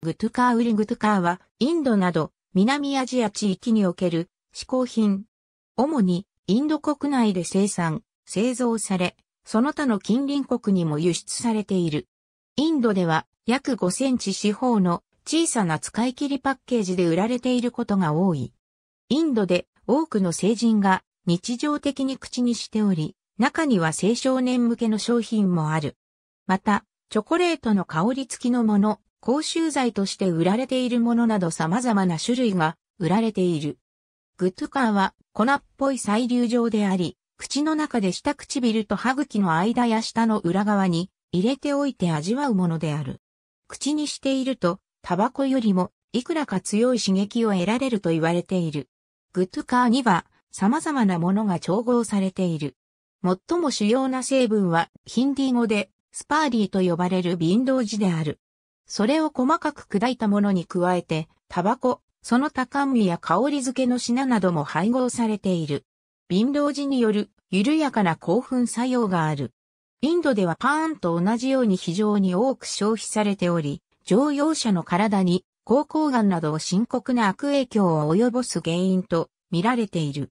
グトゥカーウルグトゥカーは、インドなど、南アジア地域における、嗜好品。主に、インド国内で生産、製造され、その他の近隣国にも輸出されている。インドでは、約5センチ四方の小さな使い切りパッケージで売られていることが多い。インドで多くの成人が日常的に口にしており、中には青少年向けの商品もある。また、チョコレートの香り付きのもの、口臭剤として売られているものなど様々な種類が売られている。グッドカーは粉っぽい細粒状であり、口の中で下唇と歯茎の間や下の裏側に入れておいて味わうものである。口にしていると、タバコよりもいくらか強い刺激を得られると言われている。グッドカーには様々なものが調合されている。最も主要な成分はヒンディー語でスパーリーと呼ばれる瓶同時である。それを細かく砕いたものに加えて、タバコ、その他甘味や香り付けの品なども配合されている。貧乏時による緩やかな興奮作用がある。インドではパーンと同じように非常に多く消費されており、乗用車の体に口腔癌などを深刻な悪影響を及ぼす原因と見られている。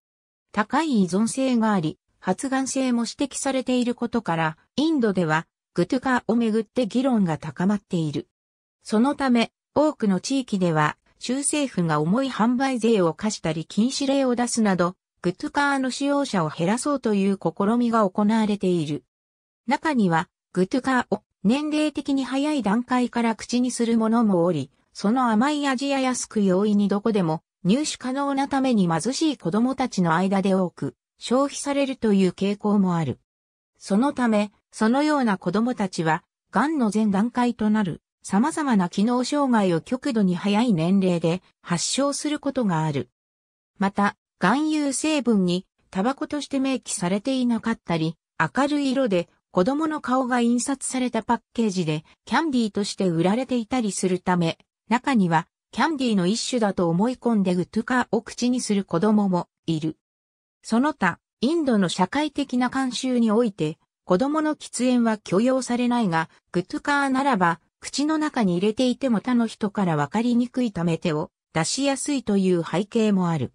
高い依存性があり、発がん性も指摘されていることから、インドではグトゥカをめぐって議論が高まっている。そのため、多くの地域では、州政府が重い販売税を課したり禁止令を出すなど、グッドカーの使用者を減らそうという試みが行われている。中には、グッドカーを年齢的に早い段階から口にする者もおり、その甘い味や安く容易にどこでも入手可能なために貧しい子供たちの間で多く消費されるという傾向もある。そのため、そのような子供たちは、癌の前段階となる様々な機能障害を極度に早い年齢で発症することがある。また、含有成分にタバコとして明記されていなかったり、明るい色で子供の顔が印刷されたパッケージでキャンディーとして売られていたりするため、中にはキャンディーの一種だと思い込んでグトゥカを口にする子供もいる。その他、インドの社会的な慣習において、子供の喫煙は許容されないが、グトゥカーならば口の中に入れていても他の人からわかりにくいため手を出しやすいという背景もある。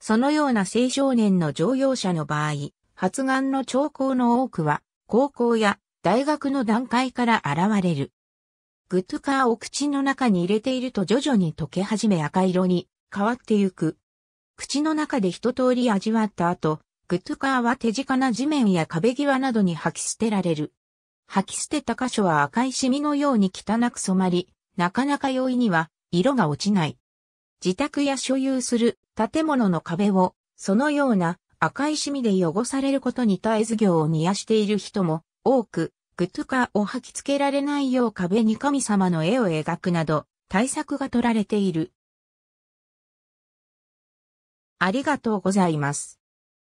そのような青少年の乗用車の場合、発がんの兆候の多くは、高校や大学の段階から現れる。グッドカーを口の中に入れていると徐々に溶け始め赤色に変わってゆく。口の中で一通り味わった後、グッドカーは手近な地面や壁際などに吐き捨てられる。吐き捨てた箇所は赤いシミのように汚く染まり、なかなか容易には色が落ちない。自宅や所有する建物の壁を、そのような赤いシミで汚されることに絶えず行を煮やしている人も多く、グッドカを吐き付けられないよう壁に神様の絵を描くなど、対策が取られている。ありがとうございます。